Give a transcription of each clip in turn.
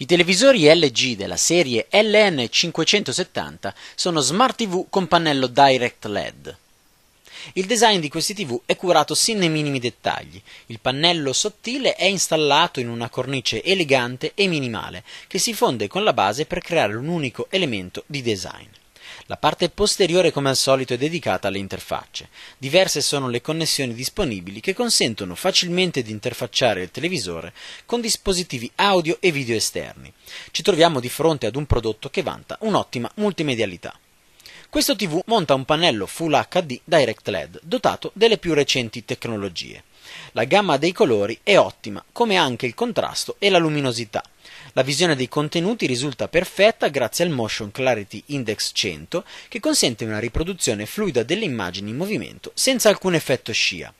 I televisori LG della serie LN570 sono smart TV con pannello Direct LED. Il design di questi TV è curato sin nei minimi dettagli. Il pannello sottile è installato in una cornice elegante e minimale che si fonde con la base per creare un unico elemento di design. La parte posteriore come al solito è dedicata alle interfacce. Diverse sono le connessioni disponibili che consentono facilmente di interfacciare il televisore con dispositivi audio e video esterni. Ci troviamo di fronte ad un prodotto che vanta un'ottima multimedialità. Questo TV monta un pannello Full HD Direct LED dotato delle più recenti tecnologie. La gamma dei colori è ottima, come anche il contrasto e la luminosità. La visione dei contenuti risulta perfetta grazie al Motion Clarity Index 100 che consente una riproduzione fluida delle immagini in movimento senza alcun effetto scia.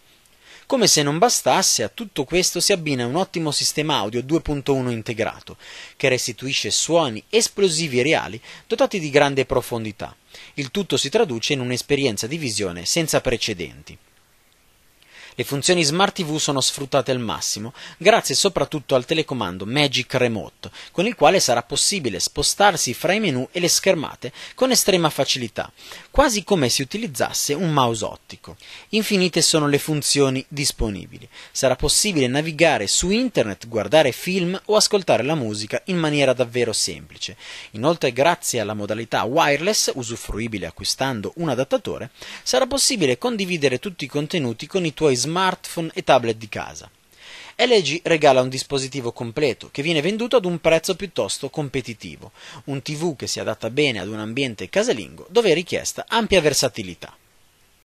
Come se non bastasse, a tutto questo si abbina un ottimo sistema audio 2.1 integrato, che restituisce suoni esplosivi e reali dotati di grande profondità. Il tutto si traduce in un'esperienza di visione senza precedenti. Le funzioni Smart TV sono sfruttate al massimo grazie soprattutto al telecomando Magic Remote, con il quale sarà possibile spostarsi fra i menu e le schermate con estrema facilità, quasi come se utilizzasse un mouse ottico. Infinite sono le funzioni disponibili. Sarà possibile navigare su internet, guardare film o ascoltare la musica in maniera davvero semplice. Inoltre, grazie alla modalità wireless, usufruibile acquistando un adattatore, sarà possibile condividere tutti i contenuti con i tuoi smartphone smartphone e tablet di casa. LG regala un dispositivo completo che viene venduto ad un prezzo piuttosto competitivo, un TV che si adatta bene ad un ambiente casalingo dove è richiesta ampia versatilità.